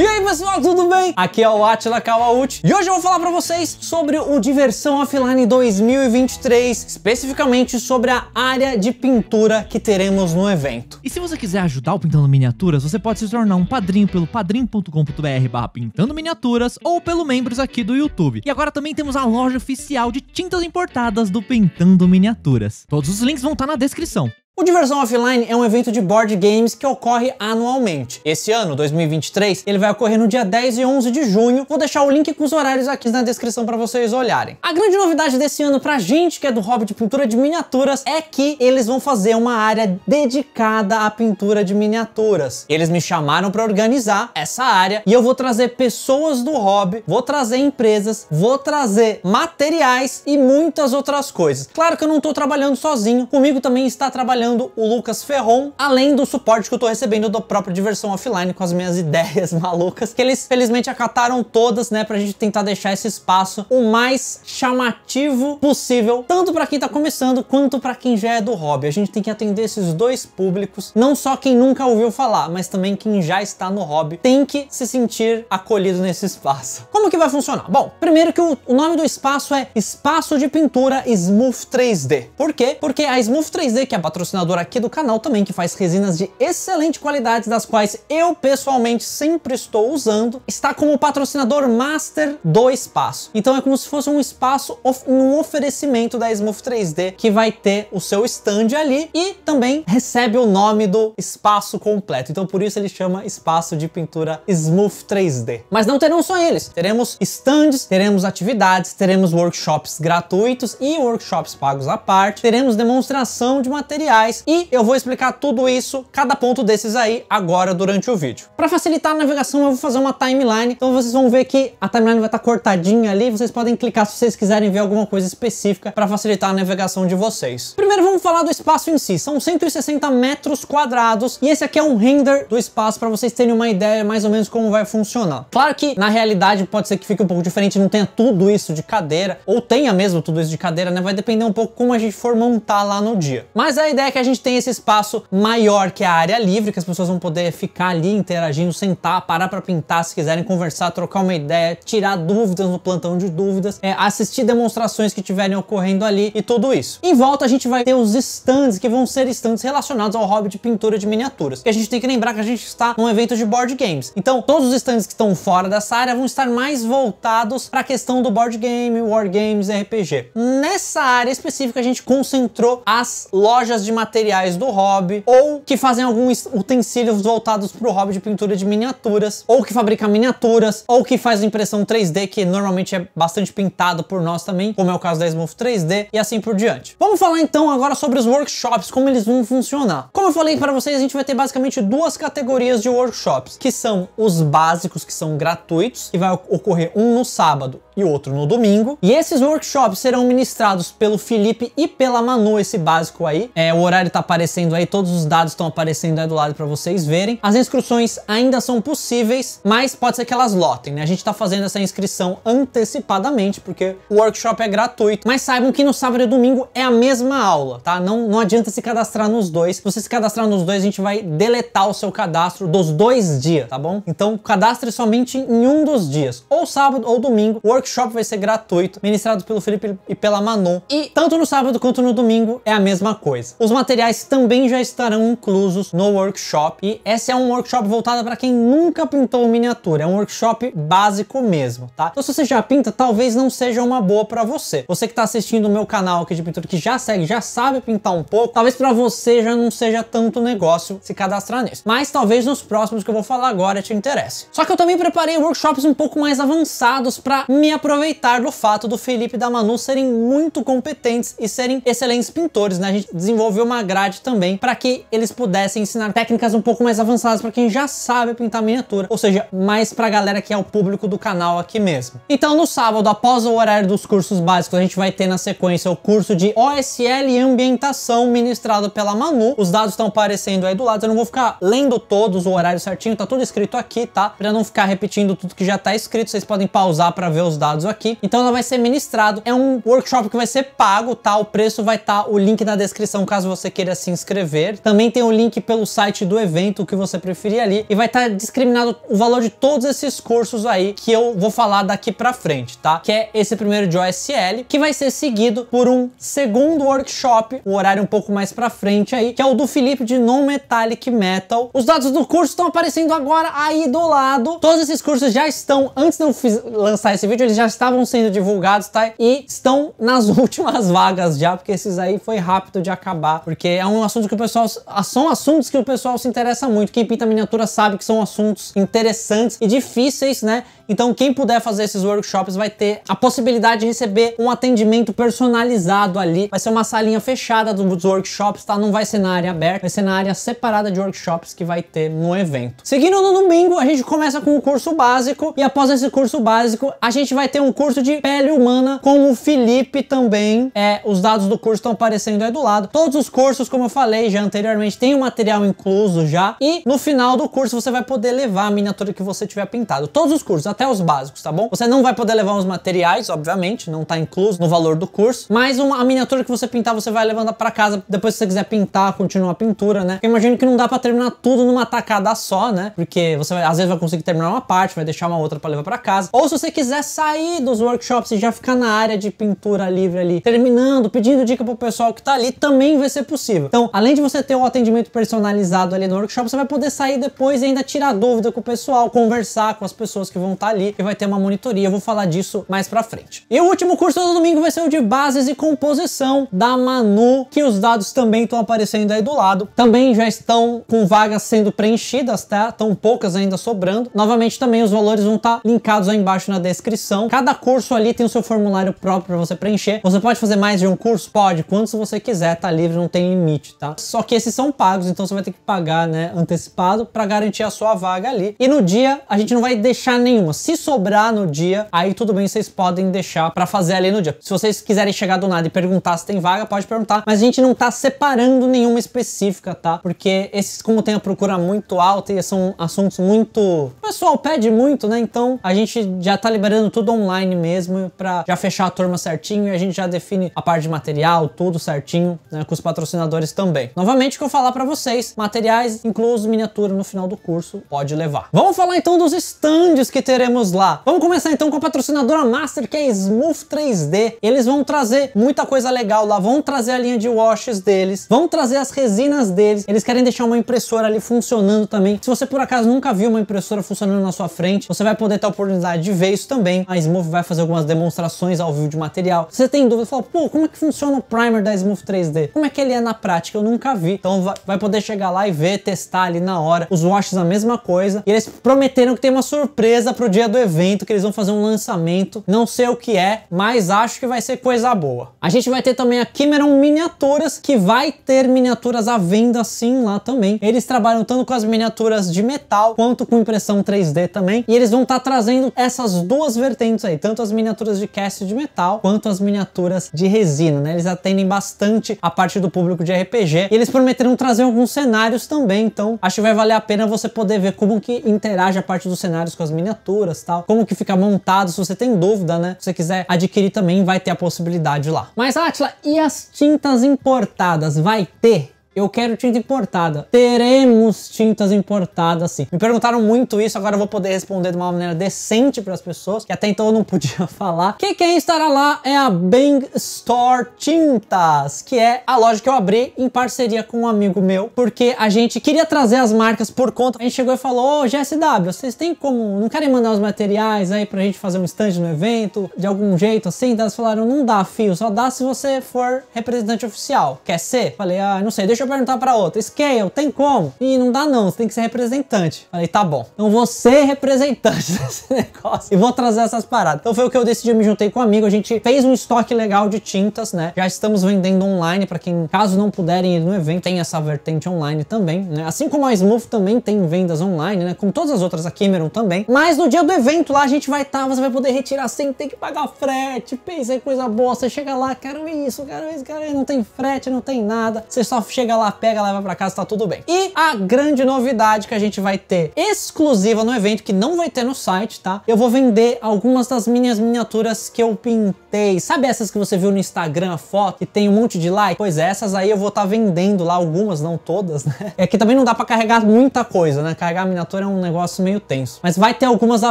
E aí pessoal, tudo bem? Aqui é o Atila Kawauchi e hoje eu vou falar pra vocês sobre o Diversão Offline 2023, especificamente sobre a área de pintura que teremos no evento. E se você quiser ajudar o Pintando Miniaturas, você pode se tornar um padrinho pelo padrim.com.br barra pintando miniaturas ou pelo membros aqui do YouTube. E agora também temos a loja oficial de tintas importadas do Pintando Miniaturas. Todos os links vão estar na descrição. O Diversão Offline é um evento de board games que ocorre anualmente. Esse ano, 2023, ele vai ocorrer no dia 10 e 11 de junho. Vou deixar o link com os horários aqui na descrição para vocês olharem. A grande novidade desse ano pra gente, que é do hobby de pintura de miniaturas, é que eles vão fazer uma área dedicada à pintura de miniaturas. Eles me chamaram para organizar essa área e eu vou trazer pessoas do hobby, vou trazer empresas, vou trazer materiais e muitas outras coisas. Claro que eu não estou trabalhando sozinho, comigo também está trabalhando o Lucas Ferron, além do suporte que eu tô recebendo do próprio Diversão Offline com as minhas ideias malucas, que eles felizmente acataram todas, né, pra gente tentar deixar esse espaço o mais chamativo possível, tanto para quem tá começando quanto para quem já é do hobby. A gente tem que atender esses dois públicos, não só quem nunca ouviu falar, mas também quem já está no hobby, tem que se sentir acolhido nesse espaço. Como que vai funcionar? Bom, primeiro que o, nome do espaço é Espaço de Pintura Smooth 3D. Por quê? Porque a Smooth 3D, que é a patrocinador aqui do canal também, que faz resinas de excelente qualidade, das quais eu pessoalmente sempre estou usando, está como patrocinador master do espaço. Então é como se fosse um espaço, um oferecimento da Smooth 3D, que vai ter o seu stand ali e também recebe o nome do espaço completo. Então por isso ele chama espaço de pintura Smooth 3D. Mas não terão só eles, teremos stands, teremos atividades, teremos workshops gratuitos e workshops pagos à parte, teremos demonstração de materiais e eu vou explicar tudo isso, cada ponto desses aí, agora durante o vídeo. Para facilitar a navegação, eu vou fazer uma timeline, então vocês vão ver que a timeline vai estar tá cortadinha ali, vocês podem clicar se vocês quiserem ver alguma coisa específica para facilitar a navegação de vocês. Primeiro vamos falar do espaço em si, são 160 metros quadrados e esse aqui é um render do espaço para vocês terem uma ideia mais ou menos como vai funcionar. Claro que na realidade pode ser que fique um pouco diferente, não tenha tudo isso de cadeira, ou tenha mesmo tudo isso de cadeira, né? Vai depender um pouco como a gente for montar lá no dia. Mas a ideia é que a gente tem esse espaço maior, que é a área livre, que as pessoas vão poder ficar ali interagindo, sentar, parar para pintar se quiserem, conversar, trocar uma ideia, tirar dúvidas no plantão de dúvidas, é, assistir demonstrações que estiverem ocorrendo ali e tudo isso. Em volta a gente vai ter os stands, que vão ser stands relacionados ao hobby de pintura de miniaturas, que a gente tem que lembrar que a gente está num evento de board games. Então, todos os stands que estão fora dessa área vão estar mais voltados para a questão do board game, war games, RPG. Nessa área específica a gente concentrou as lojas de materiais do hobby, ou que fazem alguns utensílios voltados para o hobby de pintura de miniaturas, ou que fabrica miniaturas, ou que faz impressão 3D, que normalmente é bastante pintado por nós também, como é o caso da Smooth 3D, e assim por diante. Vamos falar então agora sobre os workshops, como eles vão funcionar. Como eu falei para vocês, a gente vai ter basicamente duas categorias de workshops, que são os básicos, que são gratuitos, e vai ocorrer um no sábado e outro no domingo. E esses workshops serão ministrados pelo Felipe e pela Manu, esse básico aí. É, o horário tá aparecendo aí, todos os dados estão aparecendo aí do lado para vocês verem. As inscrições ainda são possíveis, mas pode ser que elas lotem, né? A gente tá fazendo essa inscrição antecipadamente, porque o workshop é gratuito. Mas saibam que no sábado e domingo é a mesma aula, tá? Não, não adianta se cadastrar nos dois. Se você se cadastrar nos dois, a gente vai deletar o seu cadastro dos dois dias, tá bom? Então cadastre somente em um dos dias, ou sábado ou domingo. O workshop workshop vai ser gratuito, ministrado pelo Felipe e pela Manon. E tanto no sábado quanto no domingo é a mesma coisa. Os materiais também já estarão inclusos no workshop. E esse é um workshop voltado para quem nunca pintou miniatura. É um workshop básico mesmo, tá? Então se você já pinta, talvez não seja uma boa para você. Você que está assistindo o meu canal aqui de pintura, que já segue, já sabe pintar um pouco, talvez para você já não seja tanto negócio se cadastrar nisso. Mas talvez nos próximos que eu vou falar agora te interesse. Só que eu também preparei workshops um pouco mais avançados para me aproveitar do fato do Felipe e da Manu serem muito competentes e serem excelentes pintores, né? A gente desenvolveu uma grade também para que eles pudessem ensinar técnicas um pouco mais avançadas para quem já sabe pintar miniatura, ou seja, mais para a galera que é o público do canal aqui mesmo. Então, no sábado, após o horário dos cursos básicos, a gente vai ter na sequência o curso de OSL e ambientação ministrado pela Manu. Os dados estão aparecendo aí do lado, eu não vou ficar lendo todos o horário certinho, tá tudo escrito aqui, tá? Para não ficar repetindo tudo que já tá escrito, vocês podem pausar para ver os dados aqui. Então ela vai ser ministrado. É um workshop que vai ser pago, tá? O preço vai estar tá, o link na descrição caso você queira se inscrever. Também tem o um link pelo site do evento, o que você preferir ali. E vai estar tá discriminado o valor de todos esses cursos aí que eu vou falar daqui pra frente, tá? Que é esse primeiro de OSL, que vai ser seguido por um segundo workshop, o horário um pouco mais pra frente aí, que é o do Felipe de Non-Metallic Metal. Os dados do curso estão aparecendo agora aí do lado. Todos esses cursos já estão, antes de eu lançar esse vídeo, eles já estavam sendo divulgados, tá? E estão nas últimas vagas já, porque esses aí foi rápido de acabar, porque é um assunto que o pessoal ah, são assuntos que o pessoal se interessa muito. Quem pinta miniatura sabe que são assuntos interessantes e difíceis, né? Então, quem puder fazer esses workshops vai ter a possibilidade de receber um atendimento personalizado ali. Vai ser uma salinha fechada dos workshops, tá? Não vai ser na área aberta, vai ser na área separada de workshops que vai ter no evento. Seguindo no domingo, a gente começa com o curso básico e após esse curso básico, a gente vai vai ter um curso de pele humana com o Felipe também. É, os dados do curso estão aparecendo aí do lado. Todos os cursos, como eu falei já anteriormente, tem o um material incluso já. E no final do curso você vai poder levar a miniatura que você tiver pintado. Todos os cursos, até os básicos, tá bom? Você não vai poder levar os materiais, obviamente, não tá incluso no valor do curso. Mas uma, a miniatura que você pintar, você vai levando para casa. Depois, se você quiser pintar, continuar a pintura, né? Eu imagino que não dá para terminar tudo numa tacada só, né? Porque você vai, às vezes vai conseguir terminar uma parte, vai deixar uma outra para levar para casa. Ou se você quiser sair sair dos workshops e já ficar na área de pintura livre ali, terminando, pedindo dica pro pessoal que tá ali, também vai ser possível. Então, além de você ter o atendimento personalizado ali no workshop, você vai poder sair depois e ainda tirar dúvida com o pessoal, conversar com as pessoas que vão estar tá ali e vai ter uma monitoria. Eu vou falar disso mais pra frente. E o último curso do domingo vai ser o de bases e composição da Manu, que os dados também estão aparecendo aí do lado. Também já estão com vagas sendo preenchidas, tá? Tão poucas ainda sobrando. Novamente também os valores vão estar tá linkados aí embaixo na descrição inscrição. Cada curso ali tem o seu formulário próprio para você preencher. Você pode fazer mais de um curso? Pode. Quantos você quiser, tá livre, não tem limite, tá? Só que esses são pagos, então você vai ter que pagar, né, antecipado para garantir a sua vaga ali. E no dia, a gente não vai deixar nenhuma. Se sobrar no dia, aí tudo bem, vocês podem deixar para fazer ali no dia. Se vocês quiserem chegar do nada e perguntar se tem vaga, pode perguntar, mas a gente não tá separando nenhuma específica, tá? Porque esses, como tem a procura muito alta e são assuntos muito... O pessoal pede muito, né? Então a gente já tá liberando tudo tudo online mesmo para já fechar a turma certinho e a gente já define a parte de material, tudo certinho, né, com os patrocinadores também. Novamente que eu falar para vocês, materiais incluindo miniatura no final do curso, pode levar. Vamos falar então dos estandes que teremos lá. Vamos começar então com a patrocinadora master que é Smooth 3D. Eles vão trazer muita coisa legal lá, vão trazer a linha de washes deles, vão trazer as resinas deles. Eles querem deixar uma impressora ali funcionando também. Se você por acaso nunca viu uma impressora funcionando na sua frente, você vai poder ter a oportunidade de ver isso também. A Smooth vai fazer algumas demonstrações ao vivo de material. Se você tem dúvida, fala, pô, como é que funciona o primer da Smooth 3D? Como é que ele é na prática? Eu nunca vi. Então vai poder chegar lá e ver, testar ali na hora. Os watches a mesma coisa. E eles prometeram que tem uma surpresa pro dia do evento, que eles vão fazer um lançamento. Não sei o que é, mas acho que vai ser coisa boa. A gente vai ter também a Cameron Miniaturas, que vai ter miniaturas à venda sim lá também. Eles trabalham tanto com as miniaturas de metal, quanto com impressão 3D também. E eles vão estar tá trazendo essas duas vertentes aí, tanto as miniaturas de cast de metal quanto as miniaturas de resina, né? Eles atendem bastante a parte do público de RPG e eles prometeram trazer alguns cenários também, então acho que vai valer a pena você poder ver como que interage a parte dos cenários com as miniaturas tal, como que fica montado, se você tem dúvida, né? Se você quiser adquirir também, vai ter a possibilidade lá. Mas, Atila, e as tintas importadas? Vai ter? eu quero tinta importada. Teremos tintas importadas sim. Me perguntaram muito isso, agora eu vou poder responder de uma maneira decente para as pessoas, que até então eu não podia falar. Que quem estará lá é a Bang Store Tintas, que é a loja que eu abri em parceria com um amigo meu, porque a gente queria trazer as marcas por conta. A gente chegou e falou: Ô, oh, GSW, vocês têm como. Não querem mandar os materiais aí pra gente fazer um stand no evento, de algum jeito assim? Então elas falaram: não dá, fio, só dá se você for representante oficial. Quer ser? Falei: ah, não sei, deixa eu perguntar pra outra, Scale, é tem como? E não dá não, você tem que ser representante. Falei, tá bom. Então vou ser representante desse negócio e vou trazer essas paradas. Então foi o que eu decidi, eu me juntei com um amigo, a gente fez um estoque legal de tintas, né? Já estamos vendendo online para quem, caso não puderem ir no evento, tem essa vertente online também, né? Assim como a Smooth também tem vendas online, né? Como todas as outras, a Cameron também. Mas no dia do evento lá a gente vai estar, tá, você vai poder retirar sem ter que pagar frete, pensa em coisa boa, você chega lá, quero isso, quero isso, quero isso, não tem frete, não tem nada, você só chega chega lá, pega, leva pra casa, tá tudo bem. E a grande novidade que a gente vai ter exclusiva no evento, que não vai ter no site, tá? Eu vou vender algumas das minhas miniaturas que eu pintei. Sabe essas que você viu no Instagram, a foto, e tem um monte de like? Pois é, essas aí eu vou estar tá vendendo lá, algumas, não todas, né? É que também não dá pra carregar muita coisa, né? Carregar miniatura é um negócio meio tenso. Mas vai ter algumas à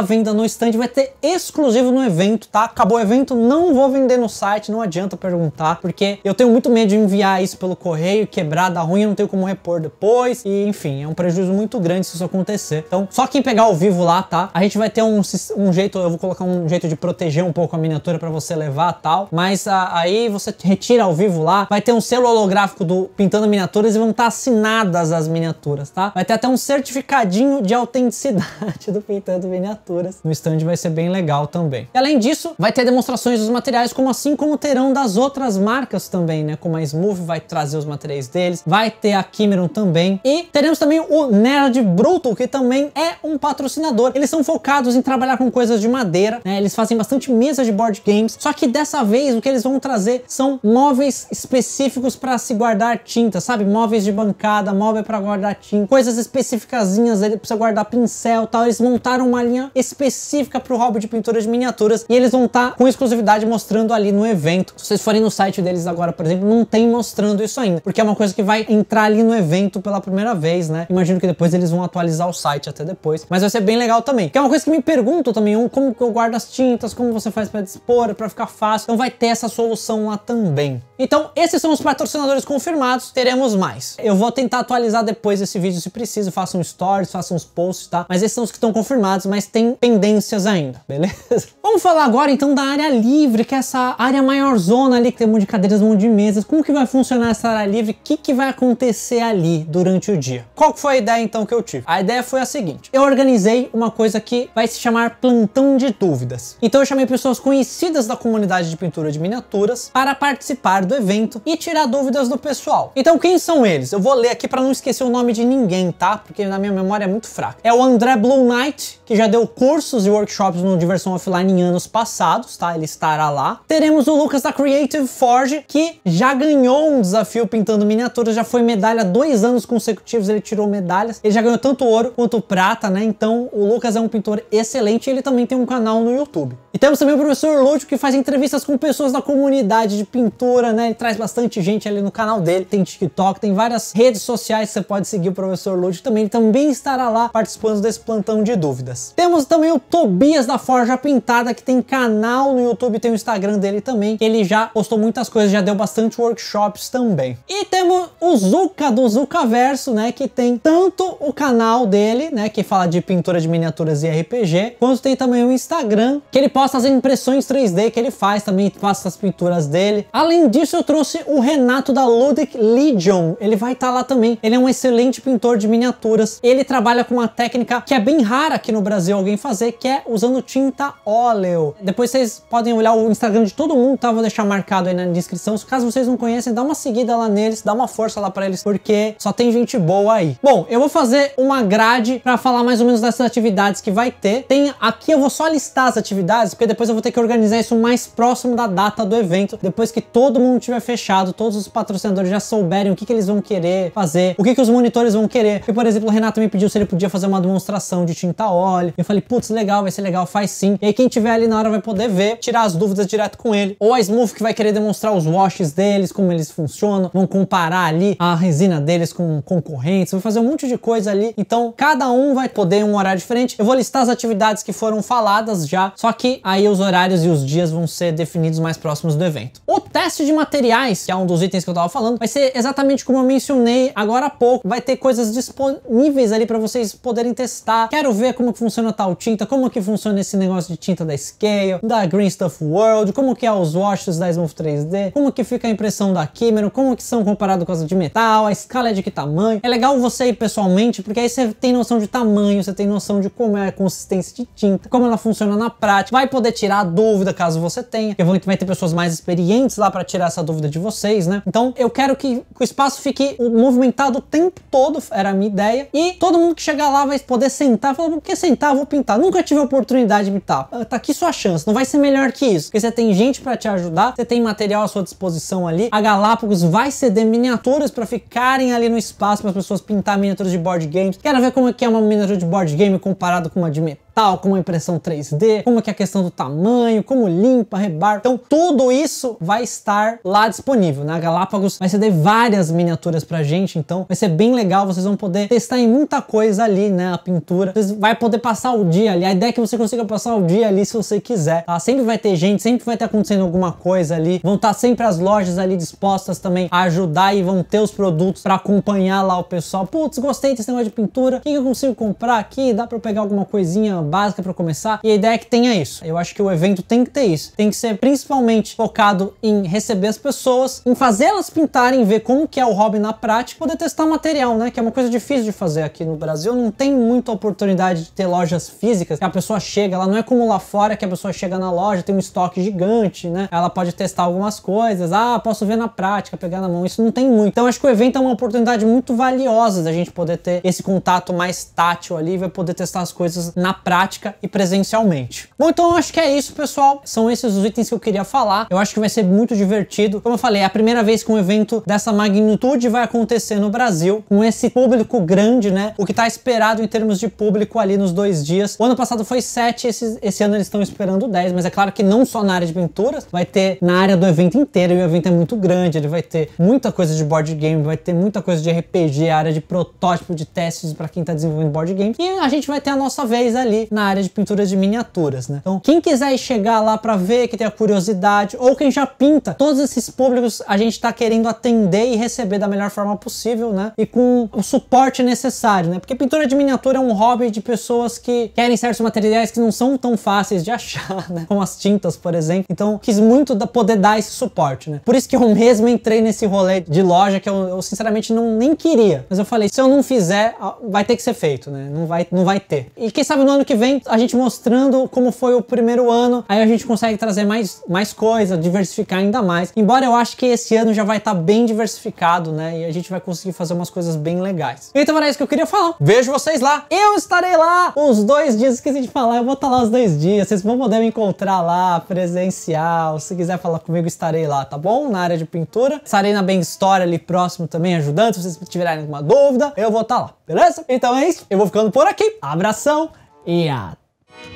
venda no stand, vai ter exclusivo no evento, tá? Acabou o evento, não vou vender no site, não adianta perguntar, porque eu tenho muito medo de enviar isso pelo correio, quebrar dá ruim, eu não tenho como repor depois. E enfim, é um prejuízo muito grande se isso acontecer. Então, só quem pegar ao vivo lá, tá? A gente vai ter um, um jeito, eu vou colocar um jeito de proteger um pouco a miniatura para você levar tal. Mas a, ah, aí você retira ao vivo lá, vai ter um selo holográfico do Pintando Miniaturas e vão estar tá assinadas as miniaturas, tá? Vai ter até um certificadinho de autenticidade do Pintando Miniaturas. No stand vai ser bem legal também. E além disso, vai ter demonstrações dos materiais, como assim como terão das outras marcas também, né? Como a Smooth vai trazer os materiais deles, Games, vai ter a Kimeron também. E teremos também o Nerd Brutal, que também é um patrocinador. Eles são focados em trabalhar com coisas de madeira, né? Eles fazem bastante mesa de board games, só que dessa vez o que eles vão trazer são móveis específicos para se guardar tinta, sabe? Móveis de bancada, móvel para guardar tinta, coisas especificazinhas, ele precisa guardar pincel, tal. Eles montaram uma linha específica para o hobby de pintura de miniaturas e eles vão estar tá com exclusividade mostrando ali no evento. Se vocês forem no site deles agora, por exemplo, não tem mostrando isso ainda, porque é uma coisa que vai vai entrar ali no evento pela primeira vez, né? Imagino que depois eles vão atualizar o site até depois. Mas vai ser bem legal também. Que é uma coisa que me perguntam também, um, como que eu guardo as tintas, como você faz para dispor, para ficar fácil. Então vai ter essa solução lá também. Então, esses são os patrocinadores confirmados, teremos mais. Eu vou tentar atualizar depois esse vídeo se preciso, faça um stories, faça uns posts, tá? Mas esses são os que estão confirmados, mas tem pendências ainda, beleza? Vamos falar agora então da área livre, que é essa área maior zona ali, que tem um monte de cadeiras, um monte de mesas. Como que vai funcionar essa área livre? O que que vai vai acontecer ali durante o dia. Qual foi a ideia então que eu tive? A ideia foi a seguinte, eu organizei uma coisa que vai se chamar plantão de dúvidas. Então eu chamei pessoas conhecidas da comunidade de pintura de miniaturas para participar do evento e tirar dúvidas do pessoal. Então quem são eles? Eu vou ler aqui para não esquecer o nome de ninguém, tá? Porque na minha memória é muito fraca. É o André Blue Knight, que já deu cursos e workshops no Diversão Offline em anos passados, tá? Ele estará lá. Teremos o Lucas da Creative Forge, que já ganhou um desafio pintando miniaturas já foi medalha dois anos consecutivos, ele tirou medalhas. Ele já ganhou tanto ouro quanto prata, né? Então o Lucas é um pintor excelente e ele também tem um canal no YouTube. E temos também o professor Lúcio que faz entrevistas com pessoas da comunidade de pintura, né? Ele traz bastante gente ali no canal dele. Tem TikTok, tem várias redes sociais que você pode seguir o professor Lúcio também. Ele também estará lá participando desse plantão de dúvidas. Temos também o Tobias da Forja Pintada, que tem canal no YouTube, tem o Instagram dele também. Ele já postou muitas coisas, já deu bastante workshops também. E temos o Zuka do Zukaverso, né, que tem tanto o canal dele, né, que fala de pintura de miniaturas e RPG, quanto tem também o Instagram, que ele posta as impressões 3D que ele faz também, passa as pinturas dele. Além disso, eu trouxe o Renato da Ludic Legion, ele vai estar tá lá também. Ele é um excelente pintor de miniaturas. Ele trabalha com uma técnica que é bem rara aqui no Brasil alguém fazer, que é usando tinta óleo. Depois vocês podem olhar o Instagram de todo mundo, tá? Vou deixar marcado aí na descrição. Caso vocês não conhecem, dá uma seguida lá neles, dá uma força força lá para eles, porque só tem gente boa aí. Bom, eu vou fazer uma grade para falar mais ou menos dessas atividades que vai ter. Tem aqui eu vou só listar as atividades, porque depois eu vou ter que organizar isso mais próximo da data do evento, depois que todo mundo tiver fechado, todos os patrocinadores já souberem o que, que eles vão querer fazer, o que, que os monitores vão querer. Porque, por exemplo, o Renato me pediu se ele podia fazer uma demonstração de tinta óleo. Eu falei, putz, legal, vai ser legal, faz sim. E aí quem tiver ali na hora vai poder ver, tirar as dúvidas direto com ele. Ou a Smooth que vai querer demonstrar os washes deles, como eles funcionam, vão comparar ali ali a resina deles com concorrentes, vou fazer um monte de coisa ali. Então, cada um vai poder um horário diferente. Eu vou listar as atividades que foram faladas já, só que aí os horários e os dias vão ser definidos mais próximos do evento. O teste de materiais, que é um dos itens que eu tava falando, vai ser exatamente como eu mencionei agora há pouco. Vai ter coisas disponíveis ali para vocês poderem testar. Quero ver como que funciona tal tinta, como que funciona esse negócio de tinta da Scale, da Green Stuff World, como que é os washes da Smooth 3D, como que fica a impressão da Camera, como que são comparado com as de metal, a escala é de que tamanho. É legal você ir pessoalmente, porque aí você tem noção de tamanho, você tem noção de como é a consistência de tinta, como ela funciona na prática. Vai poder tirar a dúvida caso você tenha. Eu vou ter pessoas mais experientes lá para tirar essa dúvida de vocês, né? Então eu quero que o espaço fique movimentado o tempo todo, era a minha ideia. E todo mundo que chegar lá vai poder sentar, falar, por que sentar? Vou pintar. Nunca tive oportunidade de pintar. Ah, tá aqui sua chance, não vai ser melhor que isso. Porque você tem gente para te ajudar, você tem material à sua disposição ali. A Galápagos vai ceder miniatura miniaturas para ficarem ali no espaço para as pessoas pintar miniaturas de board games. Quero ver como é que é uma miniatura de board game comparado com uma de metal tal como impressão 3D, como que é a questão do tamanho, como limpa, rebar. Então tudo isso vai estar lá disponível. Na né? Galápagos vai ceder várias miniaturas pra gente, então vai ser bem legal, vocês vão poder testar em muita coisa ali, né, a pintura. Vocês vai poder passar o dia ali. A ideia é que você consiga passar o dia ali se você quiser, tá? Sempre vai ter gente, sempre vai estar acontecendo alguma coisa ali. Vão estar tá sempre as lojas ali dispostas também a ajudar e vão ter os produtos para acompanhar lá o pessoal. Putz, gostei desse negócio de pintura. O que eu consigo comprar aqui? Dá para pegar alguma coisinha básica para começar. E a ideia é que tenha isso. Eu acho que o evento tem que ter isso. Tem que ser principalmente focado em receber as pessoas, em fazer elas pintarem, ver como que é o hobby na prática, poder testar material, né? Que é uma coisa difícil de fazer aqui no Brasil. Não tem muita oportunidade de ter lojas físicas. Que a pessoa chega, ela não é como lá fora que a pessoa chega na loja, tem um estoque gigante, né? Ela pode testar algumas coisas. Ah, posso ver na prática, pegar na mão. Isso não tem muito. Então acho que o evento é uma oportunidade muito valiosa da gente poder ter esse contato mais tátil ali, vai poder testar as coisas na prática prática e presencialmente. Bom, então eu acho que é isso, pessoal. São esses os itens que eu queria falar. Eu acho que vai ser muito divertido. Como eu falei, é a primeira vez que um evento dessa magnitude vai acontecer no Brasil, com esse público grande, né? O que está esperado em termos de público ali nos dois dias. O ano passado foi 7, esse, esse ano eles estão esperando 10, mas é claro que não só na área de pinturas, vai ter na área do evento inteiro, e o evento é muito grande, ele vai ter muita coisa de board game, vai ter muita coisa de RPG, área de protótipo, de testes para quem está desenvolvendo board game. E a gente vai ter a nossa vez ali na área de pintura de miniaturas, né? Então, quem quiser chegar lá para ver, que tenha curiosidade, ou quem já pinta, todos esses públicos a gente está querendo atender e receber da melhor forma possível, né? E com o suporte necessário, né? Porque pintura de miniatura é um hobby de pessoas que querem certos materiais que não são tão fáceis de achar, né? Como as tintas, por exemplo. Então, quis muito poder dar esse suporte, né? Por isso que eu mesmo entrei nesse rolê de loja que eu, eu, sinceramente não nem queria. Mas eu falei, se eu não fizer, vai ter que ser feito, né? Não vai, não vai ter. E quem sabe no ano que que vem a gente mostrando como foi o primeiro ano, aí a gente consegue trazer mais, mais coisa, diversificar ainda mais. Embora eu acho que esse ano já vai estar tá bem diversificado, né? E a gente vai conseguir fazer umas coisas bem legais. Então era isso que eu queria falar. Vejo vocês lá. Eu estarei lá os dois dias. Esqueci de falar, eu vou estar tá lá os dois dias. Vocês vão poder me encontrar lá, presencial. Se quiser falar comigo, estarei lá, tá bom? Na área de pintura. Estarei na Ben Store ali próximo também, ajudando. Se vocês tiverem alguma dúvida, eu vou estar tá lá, beleza? Então é isso. Eu vou ficando por aqui. Abração Yeah,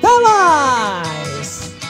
do